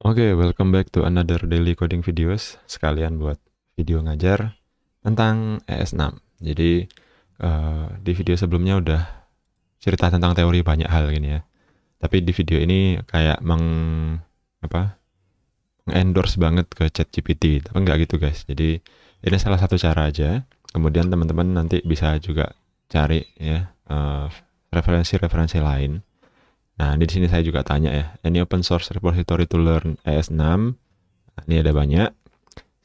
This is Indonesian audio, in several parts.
Oke, okay, welcome back to another daily coding videos. Sekalian buat video ngajar tentang ES6. Jadi uh, di video sebelumnya udah cerita tentang teori banyak hal gini ya. Tapi di video ini kayak meng apa? endorse banget ke ChatGPT. Tapi enggak gitu, guys. Jadi ini salah satu cara aja. Kemudian teman-teman nanti bisa juga cari ya eh, referensi-referensi uh, referensi -referensi lain Nah, di sini saya juga tanya ya, ini open source repository to learn ES6. Nah, ini ada banyak.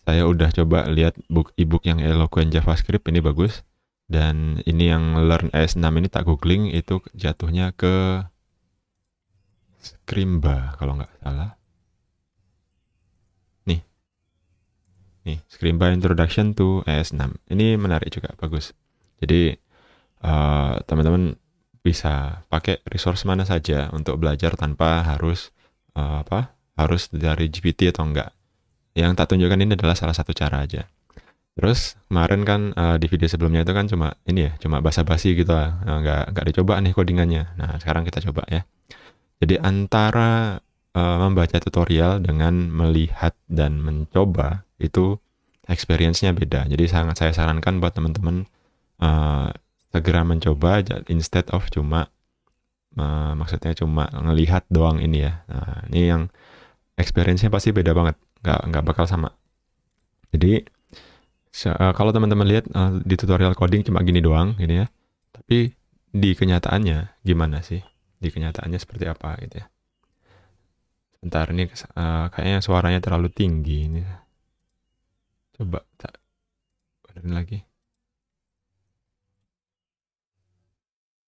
Saya udah coba lihat book ebook yang Eloquent JavaScript ini bagus. Dan ini yang learn ES6 ini tak googling itu jatuhnya ke Scrimba kalau nggak salah. Nih. Nih, Scrimba Introduction to ES6. Ini menarik juga, bagus. Jadi eh, teman-teman uh, teman -teman bisa pakai resource mana saja untuk belajar tanpa harus uh, apa harus dari GPT atau enggak. Yang tak tunjukkan ini adalah salah satu cara aja. Terus kemarin kan uh, di video sebelumnya itu kan cuma ini ya, cuma basa-basi gitu lah, enggak nggak nggak dicoba nih codingannya. Nah sekarang kita coba ya. Jadi antara uh, membaca tutorial dengan melihat dan mencoba itu experience-nya beda. Jadi sangat saya sarankan buat teman-teman segera mencoba instead of cuma uh, maksudnya cuma ngelihat doang ini ya nah, ini yang experience-nya pasti beda banget nggak nggak bakal sama jadi se- uh, kalau teman-teman lihat uh, di tutorial coding cuma gini doang ini ya tapi di kenyataannya gimana sih di kenyataannya seperti apa gitu ya Sebentar ini uh, kayaknya suaranya terlalu tinggi ini. Coba tak lagi.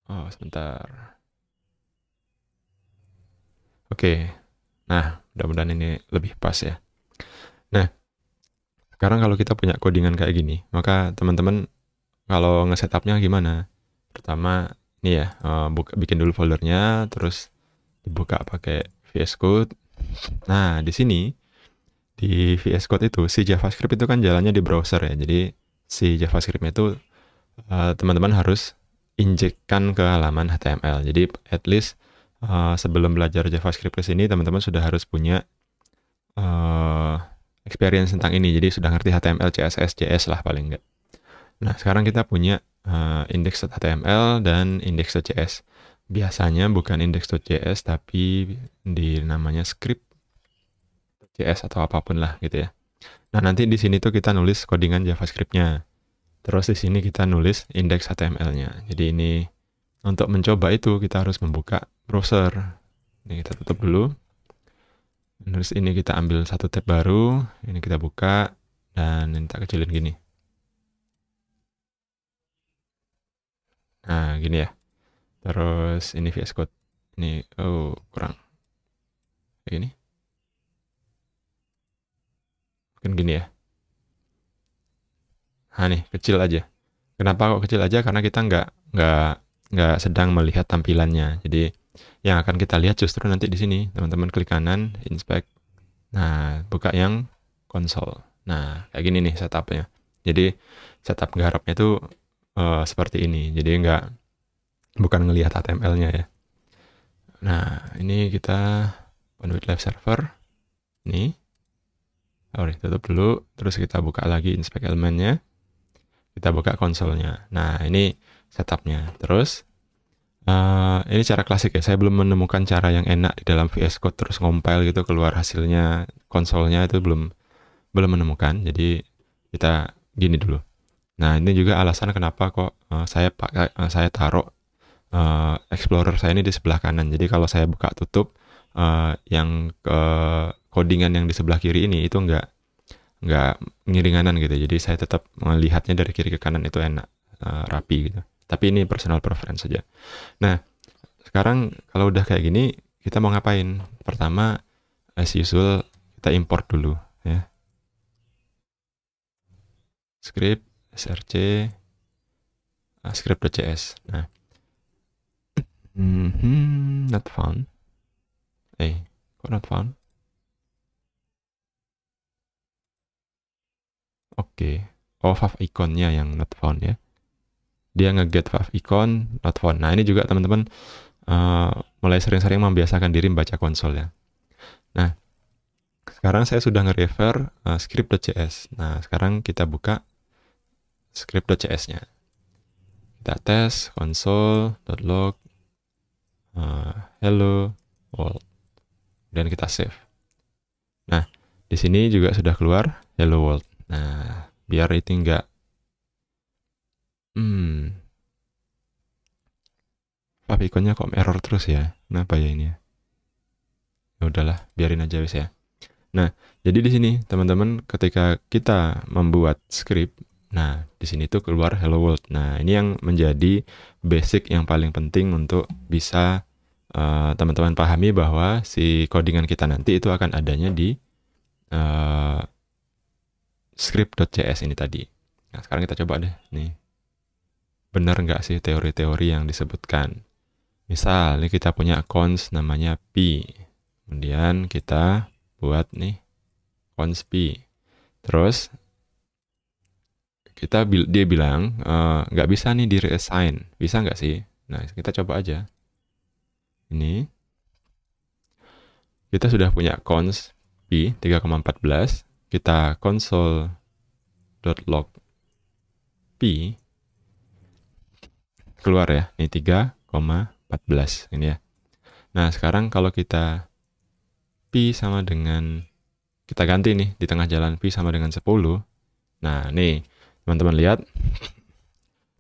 Oh, sebentar. Oke. Nah, mudah-mudahan ini lebih pas ya. Nah, sekarang kalau kita punya codingan kayak gini, maka teman-teman kalau nge-setupnya gimana? Pertama, ini ya, eh, buka, bikin dulu foldernya, terus dibuka pakai VS Code. Nah, di sini, di VS Code itu, si JavaScript itu kan jalannya di browser ya. Jadi, si JavaScript itu eh, teman -teman harus injekkan ke halaman HTML. Jadi at least uh, sebelum belajar JavaScript ke sini teman-teman sudah harus punya uh, experience tentang ini. Jadi sudah ngerti HTML, CSS, JS lah paling enggak. Nah, sekarang kita punya uh, index.html dan index.js. Biasanya bukan index.js tapi di namanya script JS atau apapun lah gitu ya. Nah, nanti di sini tuh kita nulis codingan JavaScript-nya. Terus di sini kita nulis indeks HTML-nya. Jadi ini untuk mencoba itu kita harus membuka browser. Ini kita tutup dulu. Terus ini kita ambil satu tab baru, ini kita buka dan ini kita kecilin gini. Nah, gini ya. Terus ini VS Code. Ini oh, kurang. Begini. gini. Mungkin gini ya. Nah nih, kecil aja. Kenapa kok kecil aja? Karena kita nggak nggak nggak sedang melihat tampilannya. Jadi yang akan kita lihat justru nanti di sini, teman-teman klik kanan, inspect. Nah, buka yang console. Nah, kayak gini nih setupnya. Jadi setup garapnya itu uh, seperti ini. Jadi nggak bukan ngelihat HTML-nya ya. Nah, ini kita Conduit Live Server. Ini. oke tutup dulu. Terus kita buka lagi inspect elemennya kita buka konsolnya. Nah, ini setupnya. Terus, uh, ini cara klasik ya. Saya belum menemukan cara yang enak di dalam VS Code terus ngompil gitu keluar hasilnya konsolnya itu belum belum menemukan. Jadi kita gini dulu. Nah, ini juga alasan kenapa kok uh, saya pakai uh, saya taruh uh, Explorer saya ini di sebelah kanan. Jadi kalau saya buka tutup uh, yang ke codingan yang di sebelah kiri ini itu enggak nggak ngiringanan gitu jadi saya tetap melihatnya dari kiri ke kanan itu enak uh, rapi gitu tapi ini personal preference saja nah sekarang kalau udah kayak gini kita mau ngapain pertama as usual kita import dulu ya script src ah, script.js nah mm -hmm, not found eh kok not found Oke. Okay. Oh, fav ikonnya yang not found ya. Dia nge-get fav icon not found. Nah, ini juga teman-teman uh, mulai sering-sering membiasakan diri membaca konsol ya. Nah, sekarang saya sudah nge-refer uh, eh, script.js. Nah, sekarang kita buka script.js-nya. Kita tes console.log uh, eh, hello world. Dan kita save. Nah, di sini juga sudah keluar hello world. Nah, biar itu nggak hmm, apa ikonnya kok error terus ya? Kenapa ya ini? Ya? ya udahlah, biarin aja wis ya. Nah, jadi di sini teman-teman ketika kita membuat script, nah di sini tuh keluar hello world. Nah, ini yang menjadi basic yang paling penting untuk bisa eh, teman-teman uh, pahami bahwa si codingan kita nanti itu akan adanya di eh, script.js ini tadi. Nah, sekarang kita coba deh, nih. Benar nggak sih teori-teori yang disebutkan? Misal, ini kita punya cons namanya P. Kemudian kita buat nih cons P. Terus, kita dia bilang, eh, nggak uh, bisa nih di-reassign. Bisa nggak sih? Nah, kita coba aja. Ini. Kita sudah punya cons P 3,14 kita console.log p keluar ya ini 3,14 ini ya nah sekarang kalau kita p sama dengan kita ganti nih di tengah jalan p sama dengan 10 nah nih teman-teman lihat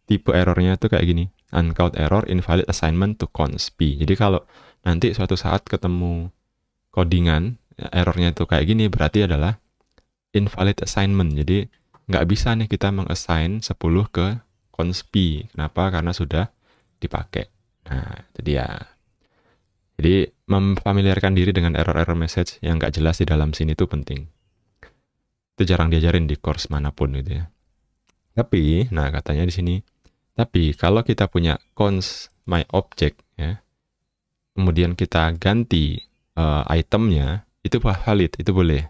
tipe errornya tuh kayak gini uncount error invalid assignment to cons p jadi kalau nanti suatu saat ketemu codingan errornya itu kayak gini berarti adalah invalid assignment. Jadi nggak bisa nih kita mengassign 10 ke conspi. Kenapa? Karena sudah dipakai. Nah, itu dia. Jadi memfamiliarkan diri dengan error-error message yang nggak jelas di dalam sini itu penting. Itu jarang diajarin di course manapun gitu ya. Tapi, nah katanya di sini, tapi kalau kita punya cons my object ya, kemudian kita ganti uh, itemnya, itu valid, itu boleh.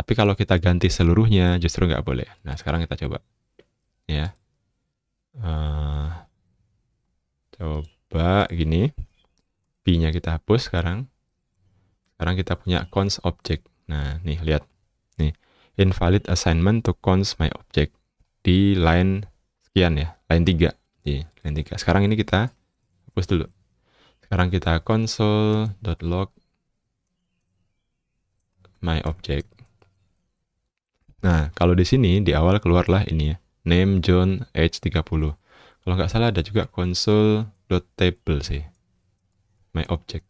Tapi kalau kita ganti seluruhnya justru nggak boleh. Nah sekarang kita coba, ya. Uh, coba gini, p-nya kita hapus sekarang. Sekarang kita punya cons object. Nah nih lihat, nih invalid assignment to cons my object di line sekian ya, line 3. Di line 3. Sekarang ini kita hapus dulu. Sekarang kita console.log my object. Nah, kalau di sini di awal keluarlah ini ya, name John age 30. Kalau nggak salah ada juga console.table sih. My object.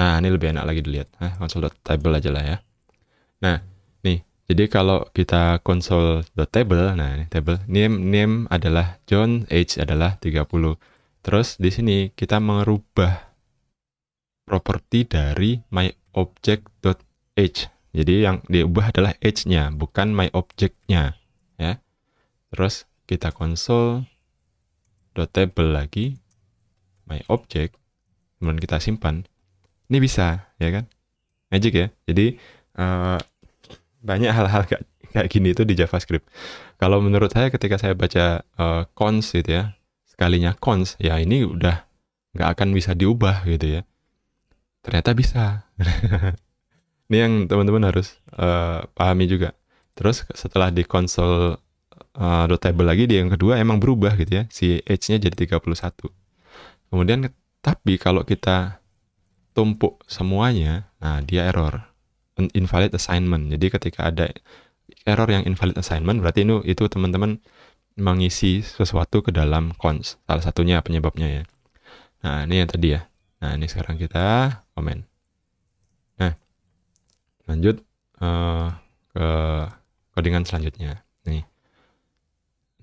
Nah, ini lebih enak lagi dilihat. Nah, console.table aja lah ya. Nah, nih. Jadi kalau kita console.table, nah ini table, name, name adalah John, age adalah 30. Terus di sini kita merubah properti dari my object.h jadi yang diubah adalah edge nya bukan my object-nya. Ya. Terus kita konsol table lagi my object kemudian kita simpan ini bisa ya kan magic ya jadi uh, banyak hal-hal kayak, kayak gini itu di JavaScript kalau menurut saya ketika saya baca uh, cons gitu ya sekalinya cons ya ini udah nggak akan bisa diubah gitu ya ternyata bisa Ini yang teman-teman harus uh, pahami juga. Terus setelah di konsol uh, eh, table lagi di yang kedua emang berubah gitu ya. Si age-nya jadi 31. Kemudian tapi kalau kita tumpuk semuanya, nah dia error. Invalid assignment. Jadi ketika ada error yang invalid assignment berarti ini, itu itu teman-teman mengisi sesuatu ke dalam cons. Salah satunya penyebabnya ya. Nah, ini yang tadi ya. Nah, ini sekarang kita komen lanjut uh, ke codingan selanjutnya nih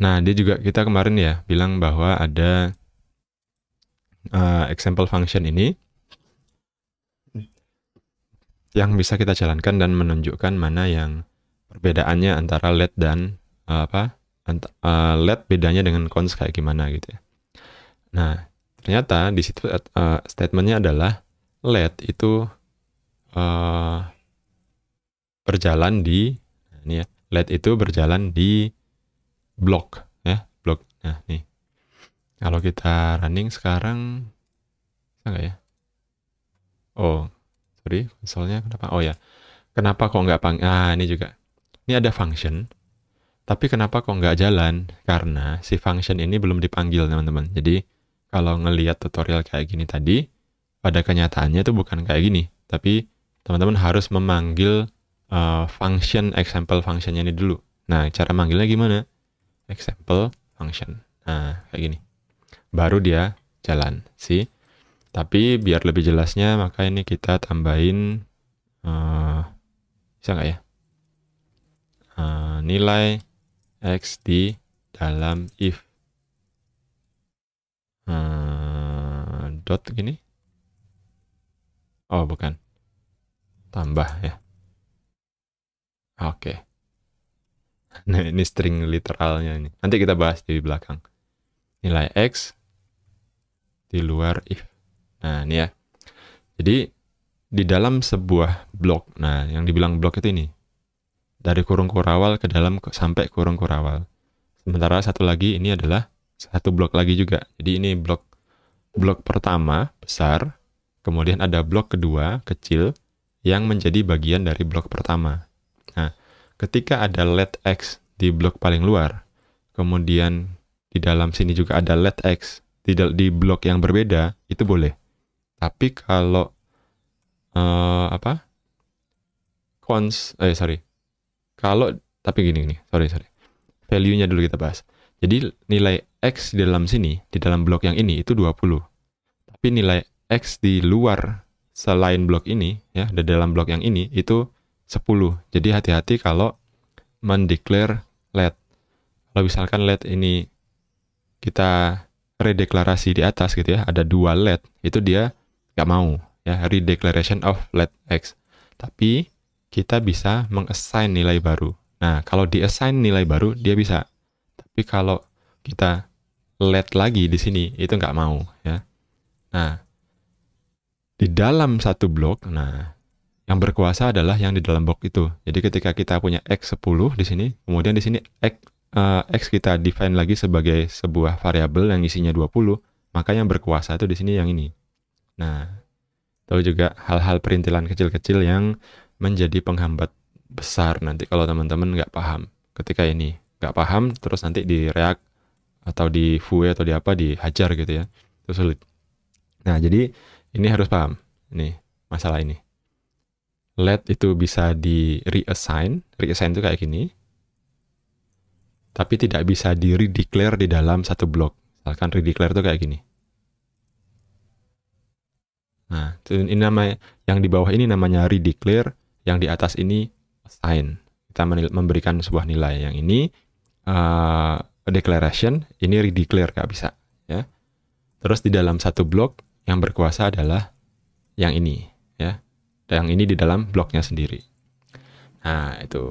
nah dia juga kita kemarin ya bilang bahwa ada uh, example function ini yang bisa kita jalankan dan menunjukkan mana yang perbedaannya antara let dan uh, apa ant uh, let bedanya dengan cons kayak gimana gitu ya nah ternyata di situ uh, statementnya adalah let itu uh, berjalan di nah, ini ya let itu berjalan di blok ya blok nah nih kalau kita running sekarang bisa nggak ya oh sorry konsolnya kenapa oh ya kenapa kok nggak pang ah ini juga ini ada function tapi kenapa kok nggak jalan karena si function ini belum dipanggil teman-teman jadi kalau ngelihat tutorial kayak gini tadi pada kenyataannya itu bukan kayak gini tapi teman-teman harus memanggil uh, function example functionnya ini dulu. Nah, cara manggilnya gimana? Example function. Nah, kayak gini. Baru dia jalan, sih. Tapi biar lebih jelasnya, maka ini kita tambahin uh, bisa nggak ya? Uh, nilai x di dalam if uh, dot gini. Oh, bukan. Tambah ya. Oke. Okay. Nah, ini string literalnya ini. Nanti kita bahas di belakang. Nilai X di luar if. Nah, ini ya. Jadi, di dalam sebuah blok. Nah, yang dibilang blok itu ini. Dari kurung kurawal ke dalam sampai kurung kurawal. Sementara satu lagi ini adalah satu blok lagi juga. Jadi ini blok blok pertama besar, kemudian ada blok kedua kecil yang menjadi bagian dari blok pertama ketika ada let X di blok paling luar, kemudian di dalam sini juga ada let X di, di blok yang berbeda, itu boleh. Tapi kalau uh, apa? cons eh sorry. Kalau tapi gini nih, sorry sorry. Value-nya dulu kita bahas. Jadi nilai X di dalam sini, di dalam blok yang ini itu 20. Tapi nilai X di luar selain blok ini ya, di dalam blok yang ini itu 10. Jadi hati-hati kalau mendeklar LED. Kalau misalkan LED ini kita redeklarasi di atas gitu ya, ada dua LED, itu dia nggak mau ya redeclaration of LED X. Tapi kita bisa mengassign nilai baru. Nah, kalau diassign nilai baru dia bisa. Tapi kalau kita LED lagi di sini itu nggak mau ya. Nah, di dalam satu blok, nah yang berkuasa adalah yang di dalam box itu. Jadi ketika kita punya X10 di sini, kemudian di sini X, uh, X kita define lagi sebagai sebuah variabel yang isinya 20, maka yang berkuasa itu di sini yang ini. Nah, tahu juga hal-hal perintilan kecil-kecil yang menjadi penghambat besar nanti kalau teman-teman nggak paham ketika ini. Nggak paham, terus nanti di React atau di Vue atau di apa dihajar gitu ya. Itu sulit. Nah, jadi ini harus paham. Ini masalah ini let itu bisa di reassign. Reassign itu kayak gini. Tapi tidak bisa di redeclare di dalam satu blok. Misalkan redeclare itu kayak gini. Nah, ini nama yang di bawah ini namanya redeclare, yang di atas ini assign. Kita memberikan sebuah nilai. Yang ini uh, declaration, ini redeclare nggak bisa. Ya. Terus di dalam satu blok yang berkuasa adalah yang ini. Ya yang ini di dalam bloknya sendiri. Nah, itu.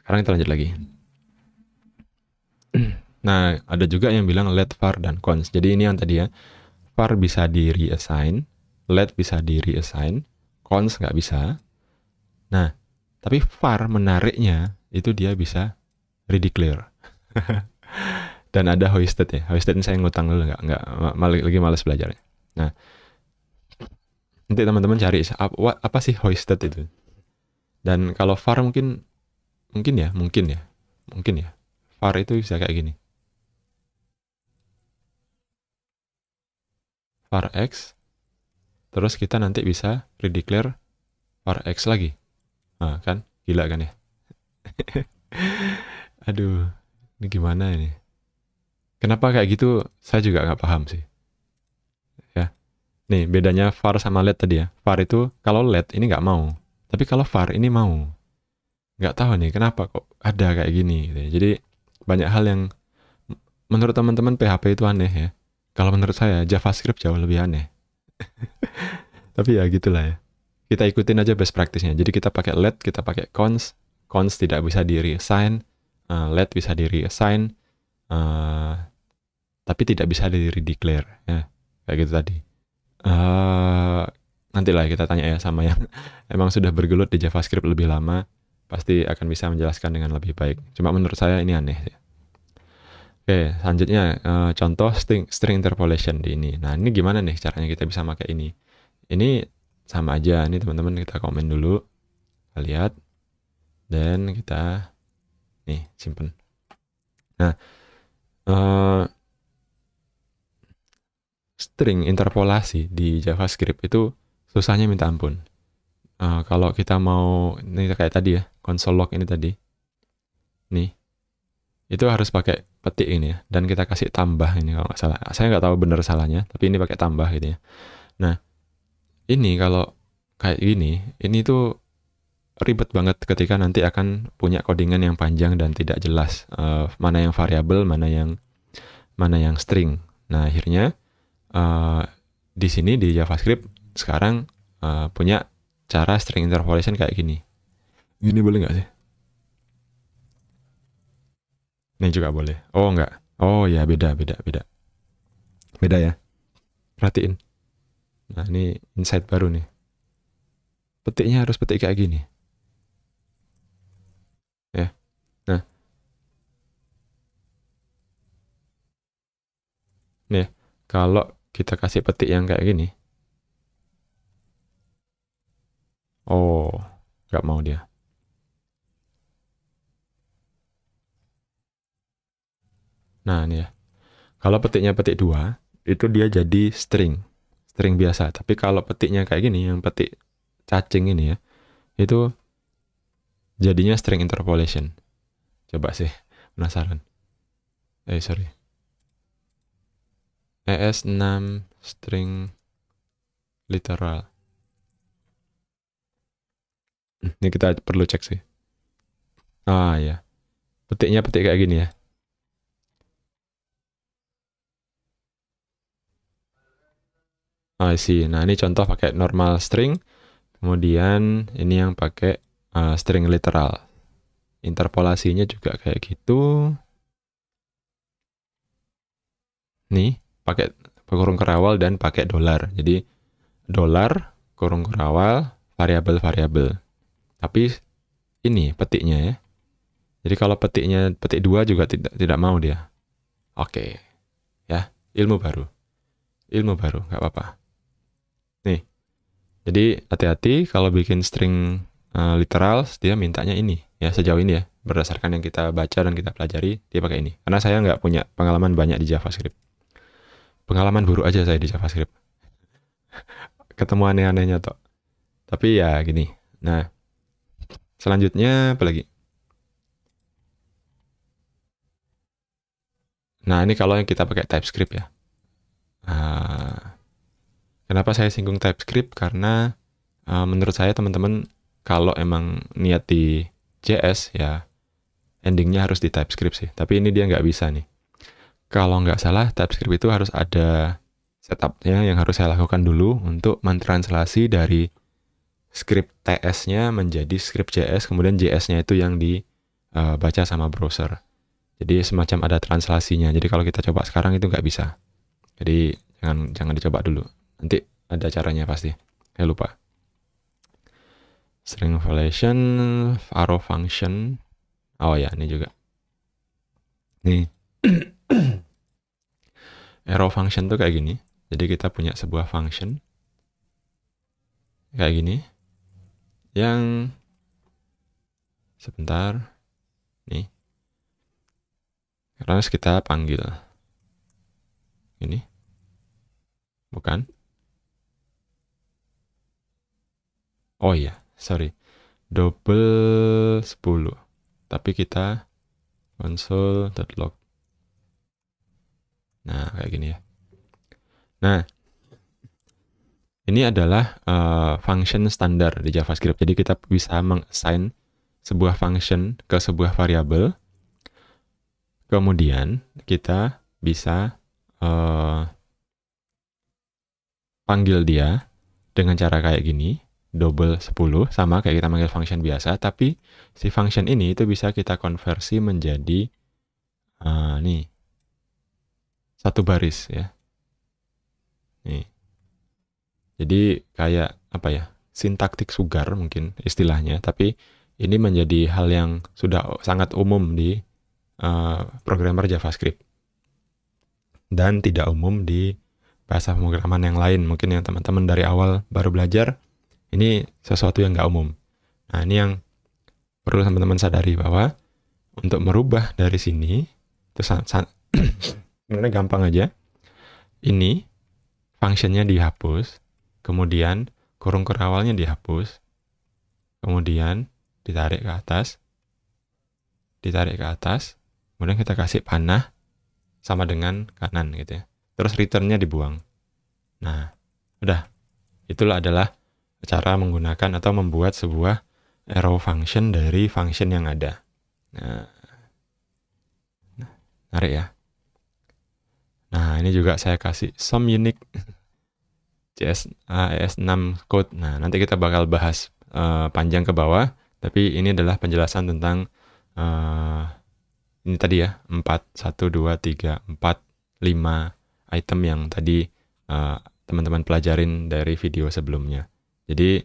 Sekarang kita lanjut lagi. nah, ada juga yang bilang let var dan cons. Jadi ini yang tadi ya. Var bisa di reassign, let bisa di reassign, cons nggak bisa. Nah, tapi var menariknya itu dia bisa redeclare. dan ada hoisted ya. Hoisted ini saya ngutang dulu nggak, nggak, lagi males belajarnya. Nah, nanti teman-teman cari apa, apa sih hoisted itu dan kalau far mungkin mungkin ya mungkin ya mungkin ya far itu bisa kayak gini var x terus kita nanti bisa redeclare var x lagi nah, kan gila kan ya aduh ini gimana ini kenapa kayak gitu saya juga nggak paham sih Nih, bedanya VAR sama LED tadi ya. VAR itu kalau LED ini nggak mau. Tapi kalau VAR ini mau. Nggak tahu nih kenapa kok ada kayak gini. Gitu ya. Jadi banyak hal yang menurut teman-teman PHP itu aneh ya. Kalau menurut saya JavaScript jauh lebih aneh. Tapi ya gitulah ya. Kita ikutin aja best practice-nya. Jadi kita pakai LED, kita pakai cons. Cons tidak bisa di-reassign. Uh, eh, LED bisa di-reassign. Uh, tapi tidak bisa di declare. Ya. Kayak gitu tadi uh, nantilah kita tanya ya sama yang emang sudah bergelut di JavaScript lebih lama pasti akan bisa menjelaskan dengan lebih baik. Cuma menurut saya ini aneh. Oke, selanjutnya eh, contoh string, string interpolation di ini. Nah, ini gimana nih caranya kita bisa pakai ini? Ini sama aja. Ini teman-teman kita komen dulu. Kita lihat. Dan kita nih simpen. Nah, uh, string interpolasi di JavaScript itu susahnya minta ampun. Uh, kalau kita mau ini kayak tadi ya, console log ini tadi. Nih. Itu harus pakai petik ini ya dan kita kasih tambah ini kalau nggak salah. Saya nggak tahu bener salahnya, tapi ini pakai tambah gitu ya. Nah, ini kalau kayak gini, ini tuh ribet banget ketika nanti akan punya codingan yang panjang dan tidak jelas uh, mana yang variabel, mana yang mana yang string. Nah, akhirnya Eh, di sini di JavaScript sekarang uh, punya cara string interpolation kayak gini. ini boleh nggak sih? Ini juga boleh. Oh nggak? Oh ya beda beda beda. Beda ya. Perhatiin. Nah ini insight baru nih. Petiknya harus petik kayak gini. Ya. Nah. Nih Kalau kita kasih petik yang kayak gini. Oh, nggak mau dia. Nah, ini ya. Kalau petiknya petik dua, itu dia jadi string. String biasa. Tapi kalau petiknya kayak gini, yang petik cacing ini ya, itu jadinya string interpolation. Coba sih, penasaran. Eh, sorry. ES6 string literal. Hmm, ini kita perlu cek sih. Ah ya. Petiknya petik kayak gini ya. Ah, I sih. Nah, ini contoh pakai normal string. Kemudian ini yang pakai uh, string literal. Interpolasinya juga kayak gitu. Nih pakai kurung kerawal dan pakai dolar. Jadi dolar kurung kerawal variabel variabel. Tapi ini petiknya ya. Jadi kalau petiknya petik dua juga tidak tidak mau dia. Oke. Ya, ilmu baru. Ilmu baru, nggak apa-apa. Nih. Jadi hati-hati kalau bikin string uh, literal dia mintanya ini ya sejauh ini ya berdasarkan yang kita baca dan kita pelajari dia pakai ini karena saya nggak punya pengalaman banyak di JavaScript pengalaman buruk aja saya di JavaScript. Ketemu aneh-anehnya tok. Tapi ya gini. Nah, selanjutnya apa lagi? Nah, ini kalau yang kita pakai TypeScript ya. Nah, kenapa saya singgung TypeScript? Karena uh, menurut saya teman-teman kalau emang niat di JS ya endingnya harus di TypeScript sih. Tapi ini dia nggak bisa nih kalau nggak salah TypeScript itu harus ada setupnya yang harus saya lakukan dulu untuk mentranslasi dari script TS-nya menjadi script JS, kemudian JS-nya itu yang dibaca eh, sama browser. Jadi semacam ada translasinya. Jadi kalau kita coba sekarang itu nggak bisa. Jadi jangan jangan dicoba dulu. Nanti ada caranya pasti. Saya lupa. String violation, arrow function. Oh ya, ini juga. Nih. arrow function tuh kayak gini. Jadi kita punya sebuah function kayak gini yang sebentar nih harus kita panggil ini bukan oh iya sorry double 10 tapi kita console.log Nah, kayak gini ya. Nah, ini adalah uh, function standar di JavaScript. Jadi kita bisa mengassign sebuah function ke sebuah variabel. Kemudian kita bisa uh, panggil dia dengan cara kayak gini, double 10, sama kayak kita manggil function biasa, tapi si function ini itu bisa kita konversi menjadi, uh, nih, satu baris ya. Nih. Jadi kayak apa ya? Sintaktik sugar mungkin istilahnya, tapi ini menjadi hal yang sudah sangat umum di uh, programmer JavaScript dan tidak umum di bahasa pemrograman yang lain. Mungkin yang teman-teman dari awal baru belajar ini sesuatu yang nggak umum. Nah ini yang perlu teman-teman sadari bahwa untuk merubah dari sini itu sebenarnya gampang aja. Ini functionnya dihapus, kemudian kurung kerawalnya dihapus, kemudian ditarik ke atas, ditarik ke atas, kemudian kita kasih panah sama dengan kanan gitu ya. Terus returnnya dibuang. Nah, udah. Itulah adalah cara menggunakan atau membuat sebuah arrow function dari function yang ada. Nah, nah narik ya. Nah, ini juga saya kasih some unique CS6 code. Nah, nanti kita bakal bahas uh, panjang ke bawah, tapi ini adalah penjelasan tentang uh, ini tadi ya, 4 1 2 3 4 5 item yang tadi eh, teman-teman uh, pelajarin dari video sebelumnya. Jadi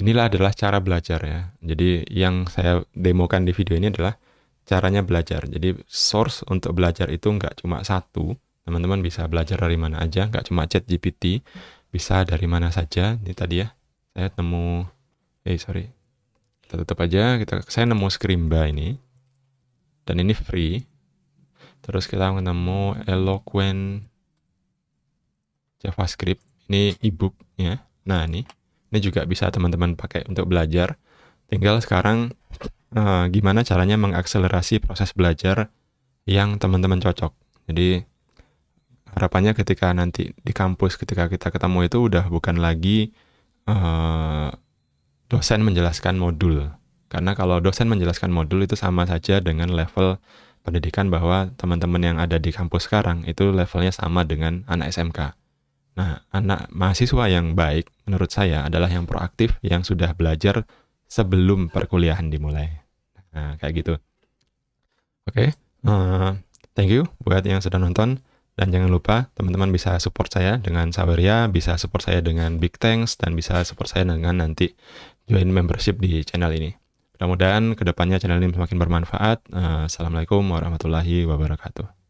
inilah adalah cara belajar ya. Jadi yang saya demokan di video ini adalah caranya belajar. Jadi source untuk belajar itu nggak cuma satu, Teman-teman bisa belajar dari mana aja, nggak cuma chat GPT, bisa dari mana saja. Ini tadi ya, saya nemu, eh sorry, kita tutup aja. Kita, saya nemu Scrimba ini, dan ini free. Terus kita nemu Eloquent JavaScript. Ini ebook ya. Nah ini, ini juga bisa teman-teman pakai untuk belajar. Tinggal sekarang eh, gimana caranya mengakselerasi proses belajar yang teman-teman cocok. Jadi harapannya ketika nanti di kampus ketika kita ketemu itu udah bukan lagi uh, dosen menjelaskan modul karena kalau dosen menjelaskan modul itu sama saja dengan level pendidikan bahwa teman-teman yang ada di kampus sekarang itu levelnya sama dengan anak SMK. Nah, anak mahasiswa yang baik menurut saya adalah yang proaktif yang sudah belajar sebelum perkuliahan dimulai. Nah, kayak gitu. Oke, okay. uh, eh, thank you buat yang sudah nonton. Dan jangan lupa teman-teman bisa support saya dengan Saweria, bisa support saya dengan Big Thanks, dan bisa support saya dengan nanti join membership di channel ini. Mudah-mudahan kedepannya channel ini semakin bermanfaat. Eh, Assalamualaikum warahmatullahi wabarakatuh.